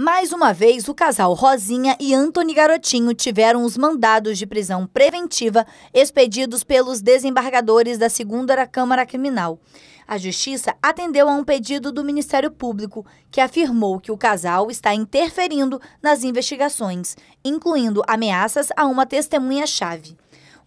Mais uma vez, o casal Rosinha e Antony Garotinho tiveram os mandados de prisão preventiva expedidos pelos desembargadores da Segunda Câmara Criminal. A Justiça atendeu a um pedido do Ministério Público, que afirmou que o casal está interferindo nas investigações, incluindo ameaças a uma testemunha-chave.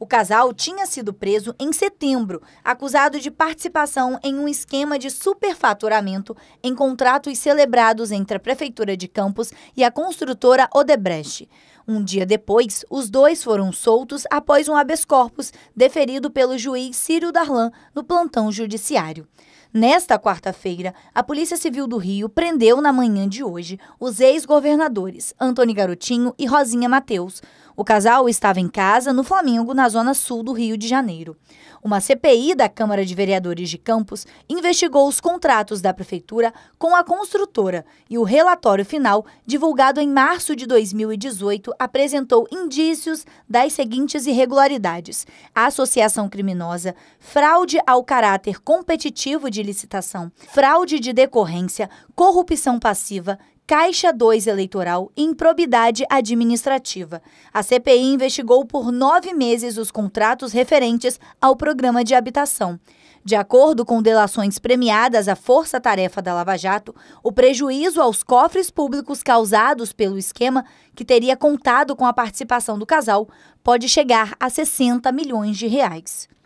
O casal tinha sido preso em setembro, acusado de participação em um esquema de superfaturamento em contratos celebrados entre a Prefeitura de Campos e a construtora Odebrecht. Um dia depois, os dois foram soltos após um habeas corpus deferido pelo juiz Círio Darlan no plantão judiciário. Nesta quarta-feira, a Polícia Civil do Rio prendeu na manhã de hoje os ex-governadores Antônio Garotinho e Rosinha Mateus, o casal estava em casa, no Flamengo, na zona sul do Rio de Janeiro. Uma CPI da Câmara de Vereadores de Campos investigou os contratos da prefeitura com a construtora e o relatório final, divulgado em março de 2018, apresentou indícios das seguintes irregularidades: associação criminosa, fraude ao caráter competitivo de licitação, fraude de decorrência, corrupção passiva, Caixa 2 Eleitoral improbidade administrativa. A CPI investigou por nove meses os contratos referentes ao programa de habitação. De acordo com delações premiadas à Força Tarefa da Lava Jato, o prejuízo aos cofres públicos causados pelo esquema, que teria contado com a participação do casal, pode chegar a 60 milhões de reais.